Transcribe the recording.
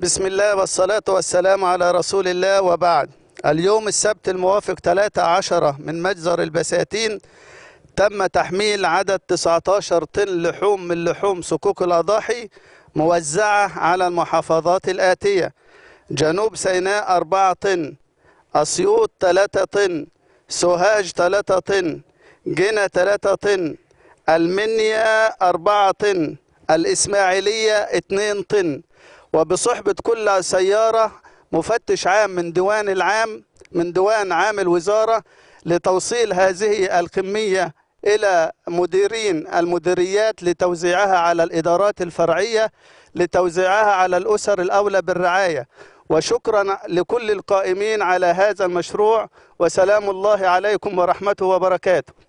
بسم الله والصلاة والسلام على رسول الله وبعد اليوم السبت الموافق 13 من مجزر البساتين تم تحميل عدد 19 طن لحوم من لحوم سكوك الأضاحي موزعة على المحافظات الآتية جنوب سيناء 4 طن أسيوط 3 طن سوهاج 3 طن جنة 3 طن المنيا 4 طن الإسماعيلية 2 طن وبصحبة كل سيارة مفتش عام من ديوان العام من ديوان عام الوزارة لتوصيل هذه الكمية إلى مديرين المديريات لتوزيعها على الإدارات الفرعية لتوزيعها على الأسر الأولى بالرعاية وشكرا لكل القائمين على هذا المشروع وسلام الله عليكم ورحمته وبركاته